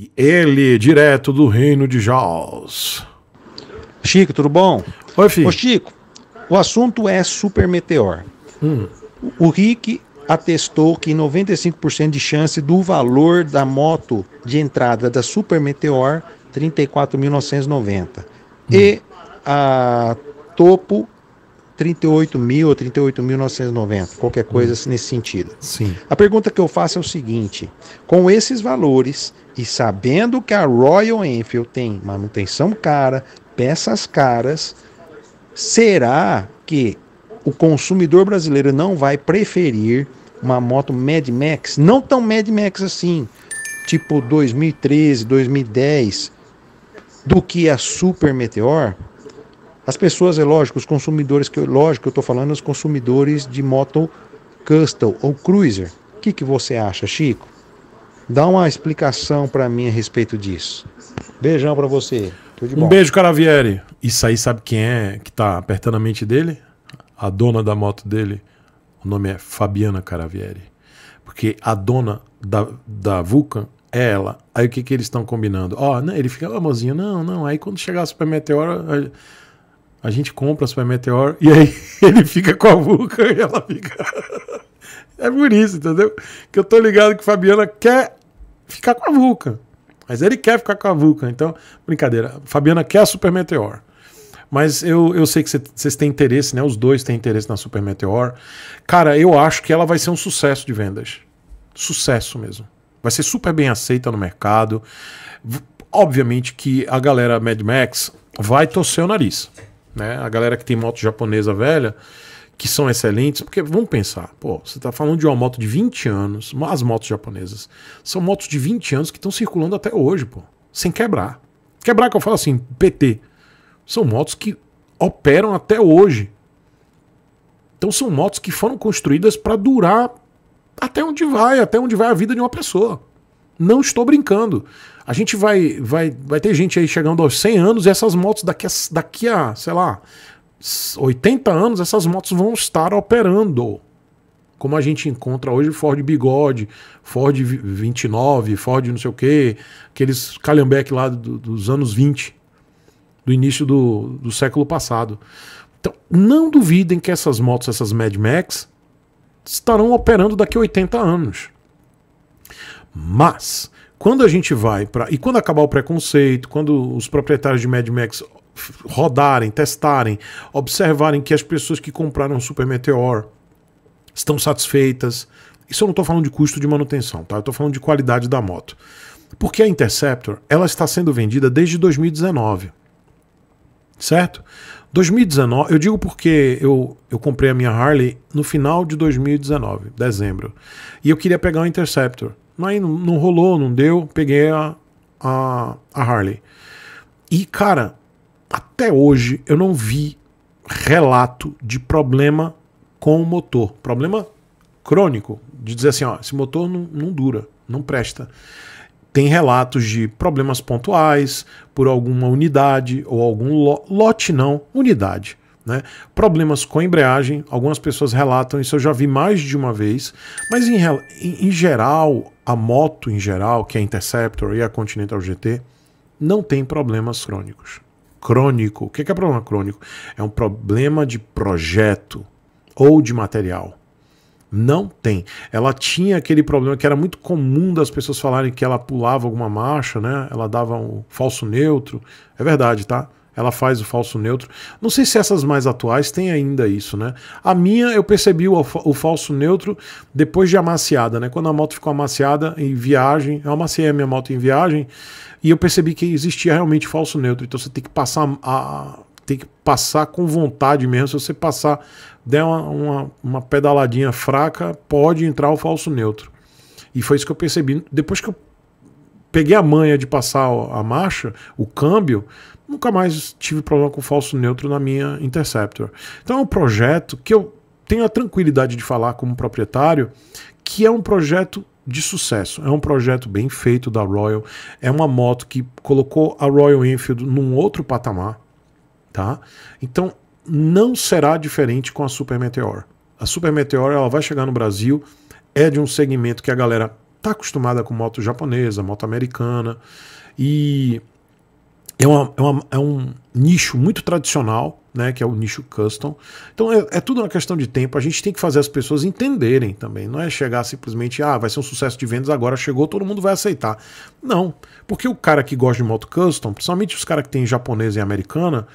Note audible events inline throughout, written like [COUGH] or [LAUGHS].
E ele, direto do reino de Jaws. Chico, tudo bom? Oi, filho. Ô, Chico, o assunto é super meteor. Hum. O Rick atestou que 95% de chance do valor da moto de entrada da Super Meteor 34.990 hum. e a Topo 38.000 ou 38.990, qualquer coisa hum. Assim nesse sentido. Sim. A pergunta que eu faço é o seguinte: com esses valores e sabendo que a Royal Enfield tem manutenção cara, peças caras, será que o consumidor brasileiro não vai preferir uma moto Mad Max, não tão Mad Max assim, tipo 2013, 2010, do que a Super Meteor? As pessoas, é lógico, os consumidores, que lógico, eu estou falando os consumidores de moto custom ou cruiser. O que, que você acha, Chico? Dá uma explicação para mim a respeito disso. Beijão para você. Tudo de bom. Um beijo, Caravieri. Isso aí sabe quem é que tá apertando a mente dele? A dona da moto dele. O nome é Fabiana Caravieri. Porque a dona da, da Vulcan é ela. Aí o que, que eles estão combinando? Ó, oh, ele fica, oh, mozinho, não, não. Aí quando chegar a Super Meteor, a, a gente compra a Super Meteor e aí [LAUGHS] ele fica com a Vulcan e ela fica. [LAUGHS] é por isso, entendeu? Que eu tô ligado que Fabiana quer ficar com a Vulcan. Mas ele quer ficar com a Vulcan. Então, brincadeira. Fabiana quer a Super Meteor. Mas eu, eu sei que vocês cê, têm interesse, né? Os dois têm interesse na Super Meteor. Cara, eu acho que ela vai ser um sucesso de vendas. Sucesso mesmo. Vai ser super bem aceita no mercado. Obviamente que a galera Mad Max vai torcer o nariz. Né? A galera que tem moto japonesa velha que são excelentes, porque vamos pensar, pô, você está falando de uma moto de 20 anos, as motos japonesas são motos de 20 anos que estão circulando até hoje, pô, sem quebrar. Quebrar que eu falo assim, PT. São motos que operam até hoje. Então são motos que foram construídas para durar até onde vai, até onde vai a vida de uma pessoa. Não estou brincando. A gente vai vai vai ter gente aí chegando aos 100 anos e essas motos daqui a, daqui a, sei lá, 80 anos essas motos vão estar operando. Como a gente encontra hoje Ford Bigode, Ford 29, Ford não sei o quê, aqueles calhambeque lá do, dos anos 20, do início do, do século passado. Então, não duvidem que essas motos, essas Mad Max, estarão operando daqui a 80 anos. Mas, quando a gente vai para. E quando acabar o preconceito, quando os proprietários de Mad Max rodarem, testarem, observarem que as pessoas que compraram o Super Meteor estão satisfeitas. Isso eu não estou falando de custo de manutenção, tá? Eu estou falando de qualidade da moto. Porque a Interceptor, ela está sendo vendida desde 2019. Certo? 2019, eu digo porque eu, eu comprei a minha Harley no final de 2019, dezembro. E eu queria pegar o Interceptor. mas não, não rolou, não deu, peguei a, a, a Harley. E, cara, até hoje eu não vi relato de problema com o motor. Problema crônico, de dizer assim, ó, esse motor não, não dura, não presta. Tem relatos de problemas pontuais por alguma unidade ou algum lote, não, unidade. Né? Problemas com a embreagem, algumas pessoas relatam, isso eu já vi mais de uma vez, mas em, em geral, a moto em geral, que é a Interceptor e a Continental GT, não tem problemas crônicos crônico. O que é problema crônico? É um problema de projeto ou de material. Não tem. Ela tinha aquele problema que era muito comum das pessoas falarem que ela pulava alguma marcha, né? Ela dava um falso neutro. É verdade, tá? Ela faz o falso neutro. Não sei se essas mais atuais têm ainda isso, né? A minha, eu percebi o, o falso neutro depois de amaciada, né? Quando a moto ficou amaciada em viagem, eu amaciei a minha moto em viagem e eu percebi que existia realmente falso neutro. Então você tem que passar a, tem que passar com vontade mesmo. Se você passar, der uma, uma, uma pedaladinha fraca, pode entrar o falso neutro. E foi isso que eu percebi. Depois que eu peguei a manha de passar a marcha, o câmbio, nunca mais tive problema com falso neutro na minha Interceptor. Então é um projeto que eu tenho a tranquilidade de falar como proprietário, que é um projeto de sucesso. É um projeto bem feito da Royal, é uma moto que colocou a Royal Enfield num outro patamar, tá? Então não será diferente com a Super Meteor. A Super Meteor ela vai chegar no Brasil, é de um segmento que a galera tá acostumada com moto japonesa, moto americana e é, uma, é, uma, é um nicho muito tradicional né, que é o nicho custom. Então é, é, tudo uma questão de tempo. A gente tem que fazer as pessoas entenderem também. Não é chegar simplesmente, ah, vai ser um sucesso de vendas agora, chegou, todo mundo vai aceitar. Não, porque o cara que gosta de moto custom, principalmente os caras que têm japonesa e americana,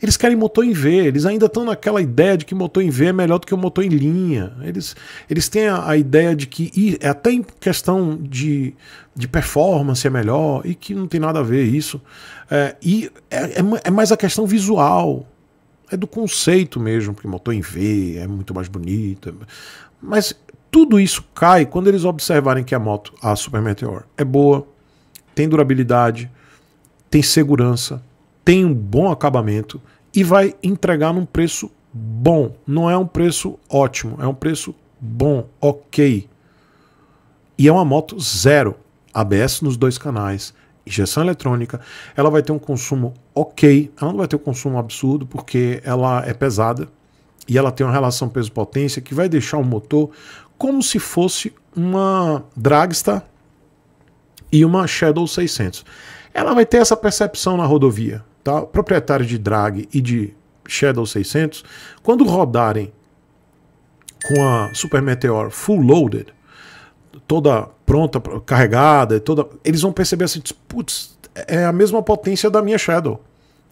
eles querem motor em V. Eles ainda estão naquela ideia de que motor em V é melhor do que o motor em linha. Eles, eles têm a, a ideia de que é até em questão de, de performance é melhor e que não tem nada a ver isso. É, e é, é, é mais a questão visual é do conceito mesmo, porque motor em V é muito mais bonita. É mas tudo isso cai quando eles observarem que a moto, a Super Meteor, é boa, tem durabilidade, tem segurança, tem um bom acabamento e vai entregar num preço bom. Não é um preço ótimo, é um preço bom, ok. E é uma moto zero. ABS nos dois canais, injeção eletrônica, ela vai ter um consumo ok, ela não vai ter um consumo absurdo porque ela é pesada e ela tem uma relação peso-potência que vai deixar o motor como se fosse uma dragster e uma Shadow 600. Ela vai ter essa percepção na rodovia, tá? Proprietários de drag e de Shadow 600, quando rodarem com a Super Meteor full loaded, toda pronta, carregada, toda, eles vão perceber assim, putz, é a mesma potência da minha Shadow,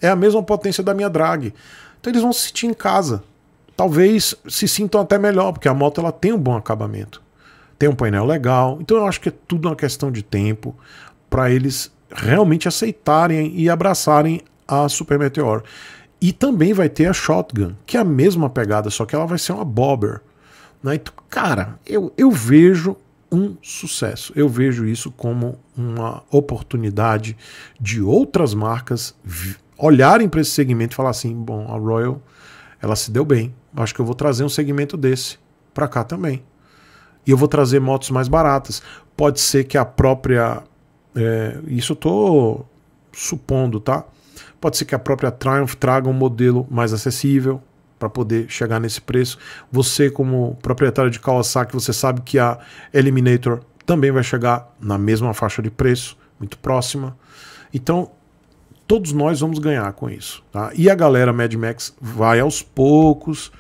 é a mesma potência da minha drag. Então eles vão se sentir em casa. Talvez se sintam até melhor, porque a moto ela tem um bom acabamento. Tem um painel legal. Então eu acho que é tudo uma questão de tempo para eles realmente aceitarem e abraçarem a Super Meteor. E também vai ter a Shotgun, que é a mesma pegada, só que ela vai ser uma bobber. Né? Então, cara, eu, eu vejo um sucesso. Eu vejo isso como uma oportunidade de outras marcas olharem para esse segmento e falar assim: bom, a Royal ela se deu bem, acho que eu vou trazer um segmento desse para cá também. E eu vou trazer motos mais baratas. Pode ser que a própria. É, isso eu tô supondo, tá? Pode ser que a própria Triumph traga um modelo mais acessível para poder chegar nesse preço. Você, como proprietário de Kawasaki, você sabe que a Eliminator também vai chegar na mesma faixa de preço, muito próxima. Então, todos nós vamos ganhar com isso. Tá? E a galera Mad Max vai aos poucos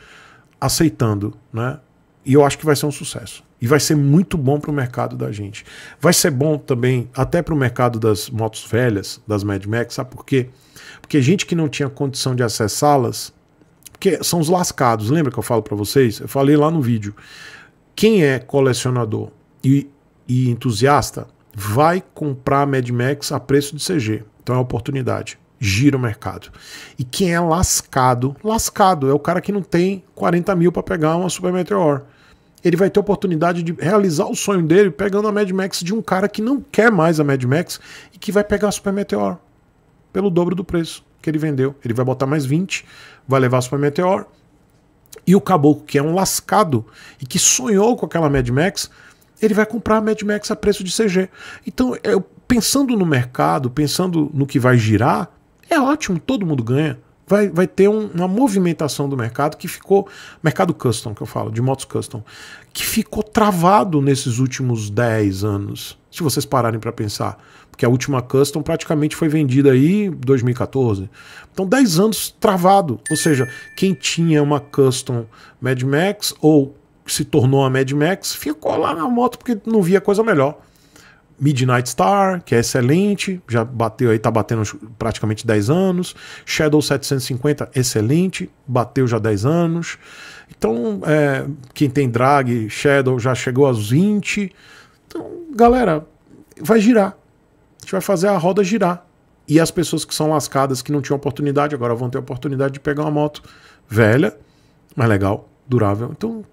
aceitando, né? E eu acho que vai ser um sucesso. E vai ser muito bom para o mercado da gente. Vai ser bom também até para o mercado das motos velhas, das Mad Max, sabe por quê? Porque gente que não tinha condição de acessá-las porque são os lascados, lembra que eu falo para vocês? Eu falei lá no vídeo. Quem é colecionador e, e entusiasta vai comprar Mad Max a preço de CG. Então é oportunidade. Gira o mercado. E quem é lascado, lascado é o cara que não tem 40 mil para pegar uma Super Meteor. Ele vai ter oportunidade de realizar o sonho dele pegando a Mad Max de um cara que não quer mais a Mad Max e que vai pegar a Super Meteor pelo dobro do preço que ele vendeu. Ele vai botar mais 20, vai levar para Meteor. E o caboclo, que é um lascado e que sonhou com aquela Mad Max, ele vai comprar a Mad Max a preço de CG. Então, eu, pensando no mercado, pensando no que vai girar, é ótimo, todo mundo ganha vai, vai ter um, uma movimentação do mercado que ficou. Mercado custom, que eu falo, de motos custom, que ficou travado nesses últimos 10 anos. Se vocês pararem para pensar. Porque a última custom praticamente foi vendida aí em 2014. Então, 10 anos travado. Ou seja, quem tinha uma custom Mad Max ou se tornou a Mad Max, ficou lá na moto porque não via coisa melhor. Midnight Star, que é excelente, já bateu aí, tá batendo praticamente 10 anos. Shadow 750, excelente, bateu já 10 anos. Então, é, quem tem drag, Shadow já chegou aos 20. Então, galera, vai girar. A gente vai fazer a roda girar. E as pessoas que são lascadas, que não tinham oportunidade, agora vão ter a oportunidade de pegar uma moto velha, mas legal, durável. Então,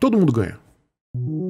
todo mundo ganha.